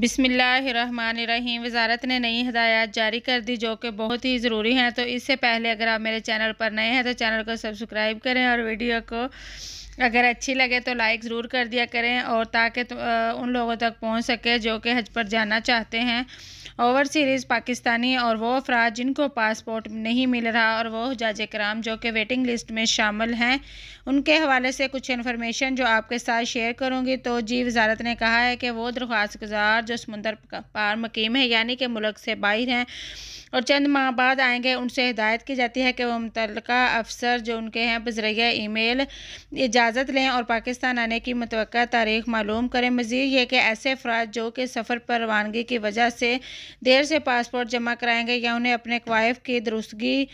बिसमीम वज़ारत ने नई हदायत जारी कर दी जो कि बहुत ही ज़रूरी हैं तो इससे पहले अगर आप मेरे चैनल पर नए हैं तो चैनल को सब्सक्राइब करें और वीडियो को अगर अच्छी लगे तो लाइक ज़रूर कर दिया करें और ताकि तो, उन लोगों तक पहुंच सके जो कि हज पर जाना चाहते हैं ओवरसीज़ पाकिस्तानी और वो अफराज जिनको पासपोर्ट नहीं मिल रहा और वो जाज कराम जो कि वेटिंग लिस्ट में शामिल हैं उनके हवाले से कुछ इन्फॉर्मेशन जो आपके साथ शेयर करूँगी तो जी वजारत ने कहा है कि वो दरख्वास्त गुजार जो समंदर पार मकीम है यानी कि मुल्क से बाहर हैं और चंद माह बाद आएंगे उनसे हिदायत की जाती है कि वह मुतल अफसर जो उनके हैं बजरिया ई मेल इजाज़त लें और पाकिस्तान आने की मतवक़ा तारीख मालूम करें मज़ीद ये कि ऐसे अफराज़ जो कि सफ़र पर रवानगी की वजह से देर से पासपोर्ट जमा कराएंगे या उन्हें अपने क्वाइफ की दुरुस्तगी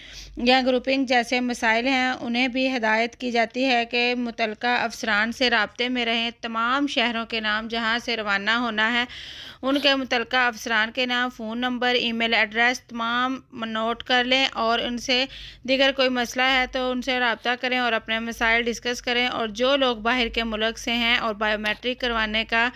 या ग्रुपिंग जैसे मसाइल हैं उन्हें भी हदायत की जाती है कि मुतल अफसरान से रबते में रहें तमाम शहरों के नाम जहाँ से रवाना होना है उनके मुतल अफसरान के नाम phone number email address तमाम नोट कर लें और उनसे दिगर कोई मसला है तो उनसे रबता करें और अपने मसाइल डिस्कस करें और जो लोग बाहर के मुल्क से हैं और बायोमेट्रिक करवाने का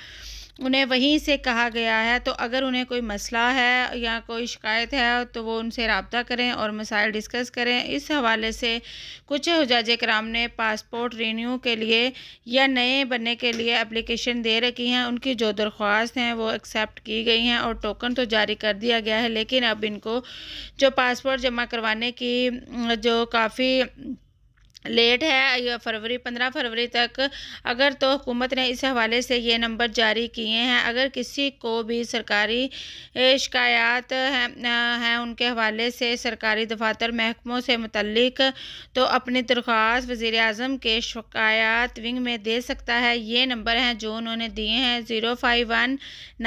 उन्हें वहीं से कहा गया है तो अगर उन्हें कोई मसला है या कोई शिकायत है तो वो उनसे रबता करें और मसाइल डिस्कस करें इस हवाले से कुछ हजाज कराम ने पासपोर्ट रीन्यू के लिए या नए बनने के लिए एप्लीकेशन दे रखी हैं उनकी जो दरख्वास्त हैं वो एक्सेप्ट की गई हैं और टोकन तो जारी कर दिया गया है लेकिन अब इनको जो पासपोर्ट जमा करवाने की जो काफ़ी लेट है फरवरी पंद्रह फरवरी तक अगर तो हुकूमत ने इस हवाले से ये नंबर जारी किए हैं अगर किसी को भी सरकारी शिकायत हैं है उनके हवाले से सरकारी दफातर महकमों से मतलक तो अपनी दरख्वास्त वज़ी अजम के शिकायत विंग में दे सकता है ये नंबर हैं जो उन्होंने दिए हैं zero five one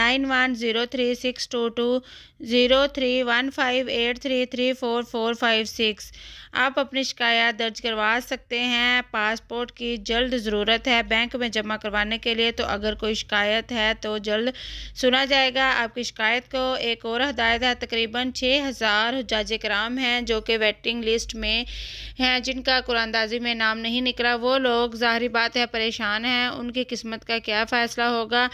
nine one zero three six two two zero three one five eight three three four four five six आप अपनी शिकायत दर्ज करवा सकते हैं पासपोर्ट की जल्द ज़रूरत है बैंक में जमा करवाने के लिए तो अगर कोई शिकायत है तो जल्द सुना जाएगा आपकी शिकायत को एक और हदायत है तकरीबन छः हज़ार जाज कराम हैं जो कि वेटिंग लिस्ट में हैं जिनका कुरानदाजी में नाम नहीं निकला वो लोग ज़ाहरी बात है परेशान हैं उनकी किस्मत का क्या फ़ैसला होगा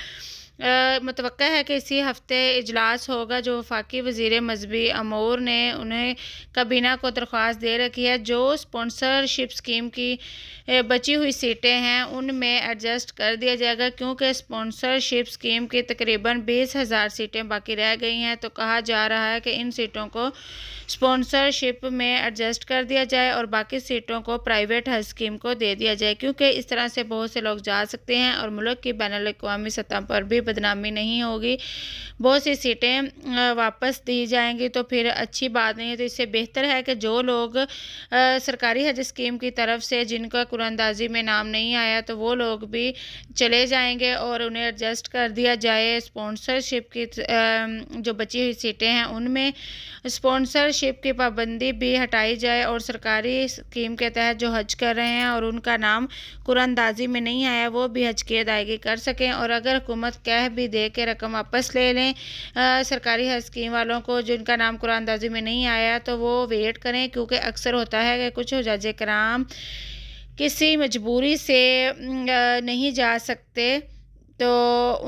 मतव है कि इसी हफ्ते इजलास होगा जो वफाकी वजीर मजहबी अमूर ने उन्हें काबीना को दरख्वास्त दे रखी है जो स्पॉन्सरशिप स्कीम की बची हुई सीटें हैं उनमें एडजस्ट कर दिया जाएगा क्योंकि स्पॉन्सरशिप स्कीम की तकरीबन बीस हज़ार सीटें बाकी रह गई हैं तो कहा जा रहा है कि इन सीटों को स्पॉन्सरशिप में एडजस्ट कर दिया जाए और बाकी सीटों को प्राइवेट हज स्कीम को दे दिया जाए क्योंकि इस तरह से बहुत से लोग जा सकते हैं और मुल्क की बैन अवी सतह पर भी बदनामी नहीं होगी बहुत सी सीटें वापस दी जाएंगी तो फिर अच्छी बात नहीं है तो इससे बेहतर है कि जो लोग सरकारी हज स्कीम की तरफ से जिनका कुरानंदाजी में नाम नहीं आया तो वो लोग भी चले जाएंगे और उन्हें एडजस्ट कर दिया जाए स्पॉन्सरशिप की जो बची हुई सीटें हैं उनमें स्पॉन्सरशिप की पाबंदी भी हटाई जाए और सरकारी स्कीम के तहत जो हज कर रहे हैं और उनका नाम कुरानंदाजी में नहीं आया वो भी हज की अदायगी कर सकें और अगर हुकूमत यह भी दे के रकम वापस ले लें आ, सरकारी हर स्कीम वालों को जिनका नाम कुरानंदाजी में नहीं आया तो वो वेट करें क्योंकि अक्सर होता है कि कुछ जज कराम किसी मजबूरी से नहीं जा सकते तो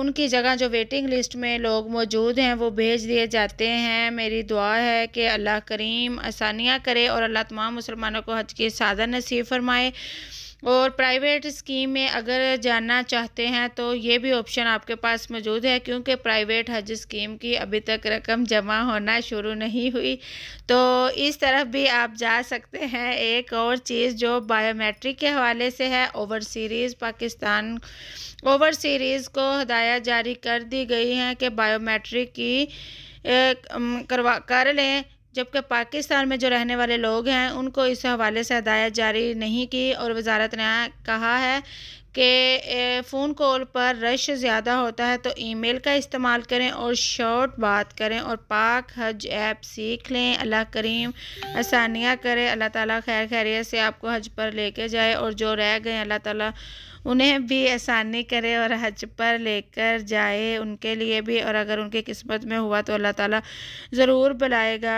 उनकी जगह जो वेटिंग लिस्ट में लोग मौजूद हैं वो भेज दिए जाते हैं मेरी दुआ है कि अल्लाह करीम आसानियाँ करे और अल्लाह तमाम मुसलमानों को हज की सादा नसीब फरमाए और प्राइवेट स्कीम में अगर जाना चाहते हैं तो ये भी ऑप्शन आपके पास मौजूद है क्योंकि प्राइवेट हज स्कीम की अभी तक रकम जमा होना शुरू नहीं हुई तो इस तरफ भी आप जा सकते हैं एक और चीज़ जो बायोमेट्रिक के हवाले से है overseas Pakistan overseas को हदायत जारी कर दी गई हैं कि बायोमेट्रिक की करवा कर लें जबकि पाकिस्तान में जो रहने वाले लोग हैं उनको इस हवाले से हदायत जारी नहीं की और वजारत ने कहा है कि फ़ोन कॉल पर रश ज़्यादा होता है तो ईमेल का इस्तेमाल करें और शॉर्ट बात करें और पाक हज ऐप सीख लें अल्लाह करीम आसानियाँ करें अल्लाह ताला खैर खैरियत से आपको हज पर लेके जाए और जो रह गए अल्लाह ताला उन्हें भी आसानी करे और हज पर लेकर जाए उनके लिए भी और अगर उनकी किस्मत में हुआ तो अल्लाह ताला ज़रूर बुलाएगा